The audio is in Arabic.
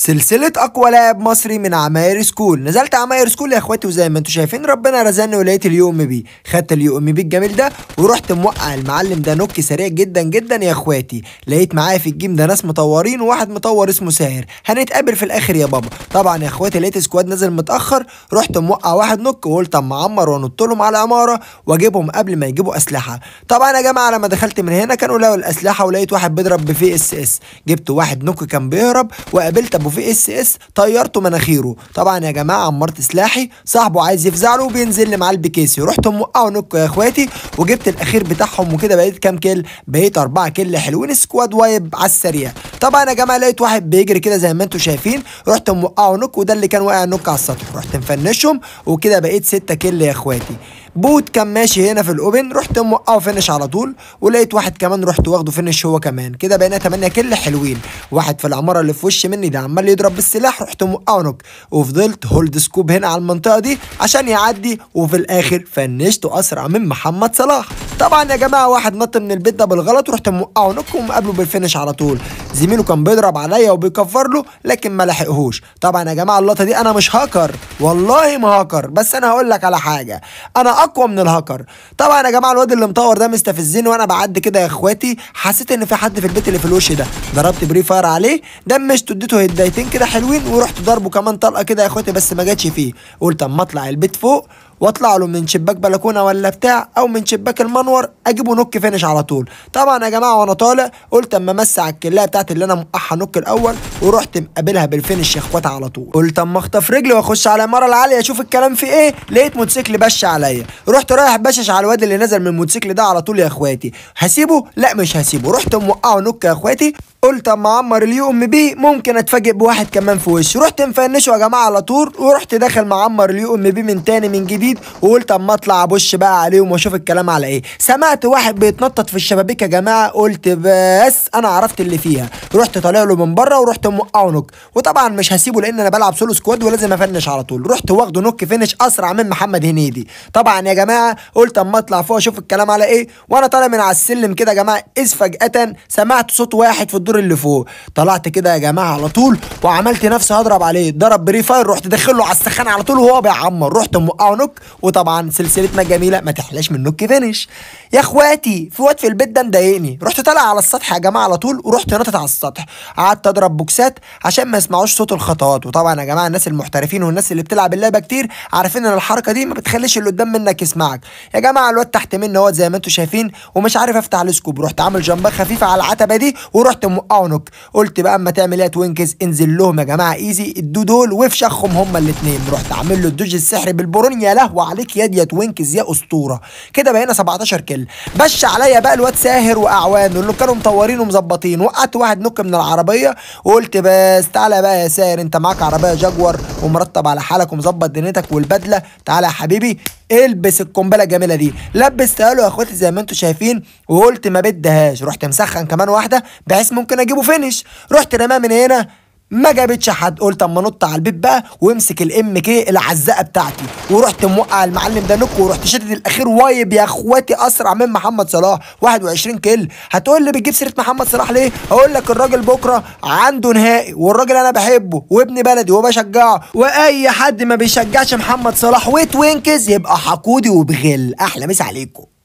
سلسلة أقوى لاعب مصري من عماير سكول، نزلت عماير سكول يا إخواتي وزي ما أنتم شايفين ربنا رزقني ولقيت اليو ام بي، خدت اليو ام بي الجميل ده ورحت موقع المعلم ده نوك سريع جدا جدا يا إخواتي، لقيت معايا في الجيم ده ناس مطورين وواحد مطور اسمه ساهر، هنتقابل في الآخر يا بابا، طبعا يا إخواتي لقيت سكواد نزل متأخر، رحت موقع واحد نوك وقلت أما أعمر وأنط لهم على العمارة وأجيبهم قبل ما يجيبوا أسلحة، طبعا يا جماعة لما دخلت من هنا كانوا لقوا الأسلحة ولقيت واحد بيضرب بفي اس اس، جبت واحد نوك كان بيهرب وقابلت أبو صاحبه في اس اس طيرته مناخيره طبعا يا جماعه عمرت سلاحي صاحبه عايز يفزع له وبينزل مع معاه البكيسي رحت موقعه نكو يا اخواتي وجبت الاخير بتاعهم وكده بقيت كام كيل بقيت اربعه كيل حلوين سكواد وايب على السريع طبعا يا جماعه لقيت واحد بيجري كده زي ما انتم شايفين رحت موقعه نوك وده اللي كان واقع نوك على السطح رحت مفنشهم وكده بقيت ستة كيل يا اخواتي بوت كان ماشي هنا في الاوبن رحت موقعه فينش على طول ولقيت واحد كمان رحت واخده فينش هو كمان كده بقينا 8 كل حلوين واحد في العماره اللي في وش مني ده عمال يضرب بالسلاح رحت موقعه نوك وفضلت هولد سكوب هنا على المنطقه دي عشان يعدي وفي الاخر فنشته اسرع من محمد صلاح طبعا يا جماعه واحد نط من البيت ده بالغلط رحت موقعه نوك ومقابله بالفينش على طول زميله كان بيضرب عليا وبيكفر له لكن ما لحقهوش طبعا يا جماعه اللقطه دي انا مش هاكر والله ما هاكر بس انا هقول لك على حاجه انا اقوى من الهاكر طبعا يا جماعه الواد اللي مطور ده مستفزني وانا بعد كده يا اخواتي حسيت ان في حد في البيت اللي في الوش ده ضربت بري فاير عليه دمشت اديته هدايتين كده حلوين ورحت ضربه كمان طلقه كده يا اخواتي بس ما جاتش فيه قلت اما اطلع البيت فوق واطلع له من شباك بلكونه ولا بتاع او من شباك المنور اجيبه نوك فينش على طول طبعا يا جماعه وانا طالع قلت اما امسع الكلايه بتاعتي اللي انا مقحها نوك الاول ورحت مقابلها بالفينش يا اخواتي على طول قلت اما اخطف رجلي واخش على المره العاليه اشوف الكلام في ايه لقيت موتوسيكل بش عليا رحت رايح بشش على الواد اللي نزل من الموتوسيكل ده على طول يا اخواتي هسيبه لا مش هسيبه رحت موقعه نوك يا اخواتي قلت اما اعمر ام بيه ممكن اتفاجئ بواحد كمان في وشي رحت مفنشه يا جماعه على طول ورحت داخل معمر ام بيه من تاني من جديد وقلت اما اطلع ابش بقى عليهم واشوف الكلام على ايه سمعت واحد بيتنطط في الشبابيك يا جماعه قلت بس انا عرفت اللي فيها رحت طالع له من بره ورحت موقعه نوك وطبعا مش هسيبه لان انا بلعب سولو سكواد ولازم افنش على طول رحت واخده نوك فينش اسرع من محمد هنيدي طبعا يا جماعه قلت اما اطلع فوق اشوف الكلام على ايه وانا طالع من على السلم كده يا جماعه اذ فجاه سمعت صوت واحد في الدور اللي فوق طلعت كده يا جماعه على طول وعملت نفسي هضرب عليه ضرب بري فاير رحت داخل له على السخان على طول وهو بيعمر رحت موقعه نوك وطبعا سلسلتنا الجميله ما تحلاش من نوك فينش يا اخواتي في واد في البيت ده مضايقني رحت طالع على السطح يا جماعه على طول ورحت نطت على السطح قعدت اضرب بوكسات عشان ما يسمعوش صوت الخطوات وطبعا يا جماعه الناس المحترفين والناس اللي بتلعب اللعبه كتير عارفين ان الحركه دي ما بتخليش اللي قدام منك يسمعك يا جماعه الواد تحت مني اهوت زي ما انتم شايفين ومش عارف افتح السكوب رحت عامل جنبه خفيفه على العتبه دي ورحت نوك قلت بقى اما تعمل ايه يا انزل لهم يا جماعه ايزي ادوا دول وفشخهم هما الاثنين رحت عامل له الدوج السحري بالبرون يا لهو عليك يا يا توينكز يا اسطوره كده بقينا 17 كل بش عليا بقى الواد ساهر واعوانه اللي كانوا مطورين ومظبطين وقعت واحد نك من العربيه وقلت بس تعالى بقى يا ساهر انت معاك عربيه جاكور ومرتب على حالك ومظبط دنيتك والبدله تعالى يا حبيبي البس القنبله الجميله دي لبستها له يا اخواتي زي ما انتم شايفين وقلت ما بدهاش رحت مسخن كمان واحده بحيث ممكن ممكن اجيبه فينش رحت رماه من هنا ما جابتش حد قلت اما نط على البيت بقى وامسك الام كي العزقه بتاعتي ورحت موقع آه، المعلم ده نك ورحت شدد الاخير وايب يا اخواتي اسرع من محمد صلاح 21 كيل هتقول لي بتجيب سيره محمد صلاح ليه هقول لك الراجل بكره عنده نهائي والراجل انا بحبه وابن بلدي وبشجعه واي حد ما بيشجعش محمد صلاح ويتوينكز يبقى حقودي وبغل احلى مسا عليكم